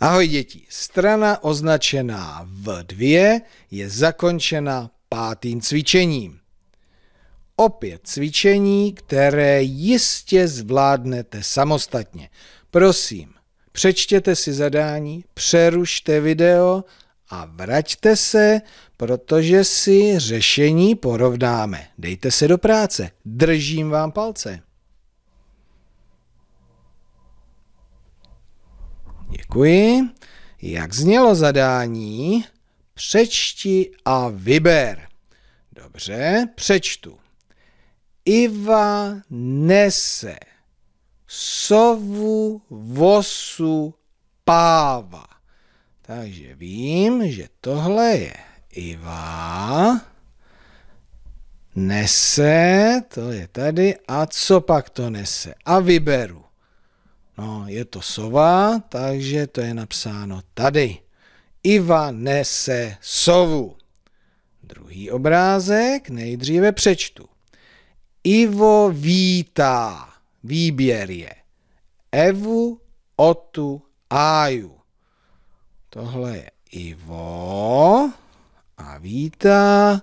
Ahoj děti, strana označená v 2 je zakončena pátým cvičením. Opět cvičení, které jistě zvládnete samostatně. Prosím, přečtěte si zadání, přerušte video a vraťte se, protože si řešení porovnáme. Dejte se do práce, držím vám palce. Děkuji. Jak znělo zadání? Přečti a vyber. Dobře, přečtu. Iva nese sovu vosu páva. Takže vím, že tohle je Iva. Nese, to je tady. A co pak to nese? A vyberu. No, je to sova, takže to je napsáno tady. Iva nese sovu. Druhý obrázek nejdříve přečtu. Ivo vítá, výběr je Evu, Otu, Aju. Tohle je Ivo a vítá,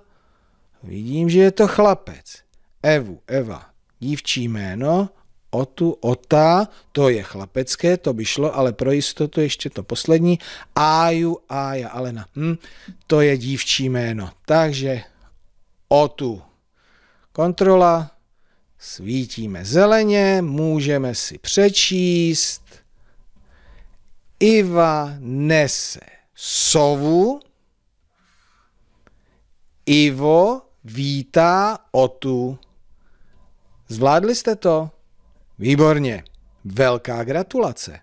vidím, že je to chlapec. Evu, Eva, dívčí jméno, otu, ta, to je chlapecké, to by šlo, ale pro jistotu ještě to poslední, áju, ája, Alena, hm, to je dívčí jméno. Takže otu, kontrola, svítíme zeleně, můžeme si přečíst, Iva nese sovu, Ivo vítá otu. Zvládli jste to? Výborně. Velká gratulace.